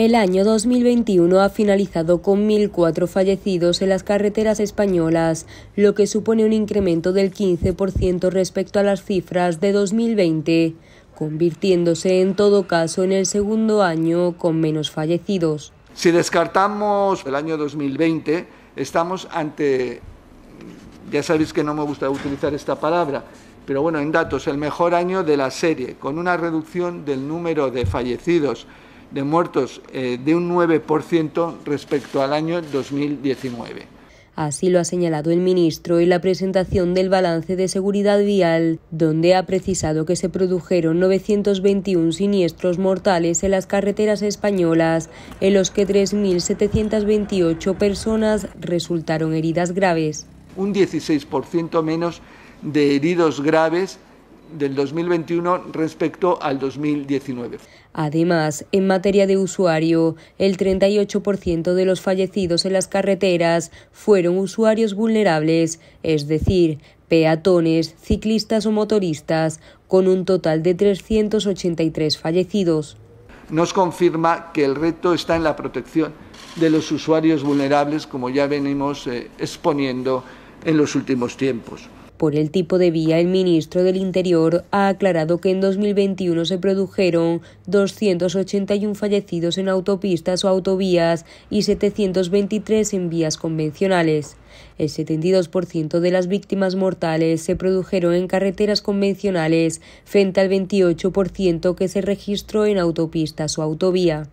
El año 2021 ha finalizado con 1.004 fallecidos en las carreteras españolas, lo que supone un incremento del 15% respecto a las cifras de 2020, convirtiéndose en todo caso en el segundo año con menos fallecidos. Si descartamos el año 2020, estamos ante, ya sabéis que no me gusta utilizar esta palabra, pero bueno, en datos, el mejor año de la serie, con una reducción del número de fallecidos de muertos eh, de un 9% respecto al año 2019. Así lo ha señalado el ministro en la presentación del balance de seguridad vial, donde ha precisado que se produjeron 921 siniestros mortales en las carreteras españolas, en los que 3.728 personas resultaron heridas graves. Un 16% menos de heridos graves del 2021 respecto al 2019. Además, en materia de usuario, el 38% de los fallecidos en las carreteras fueron usuarios vulnerables, es decir, peatones, ciclistas o motoristas, con un total de 383 fallecidos. Nos confirma que el reto está en la protección de los usuarios vulnerables, como ya venimos eh, exponiendo en los últimos tiempos. Por el tipo de vía, el ministro del Interior ha aclarado que en 2021 se produjeron 281 fallecidos en autopistas o autovías y 723 en vías convencionales. El 72% de las víctimas mortales se produjeron en carreteras convencionales frente al 28% que se registró en autopistas o autovía.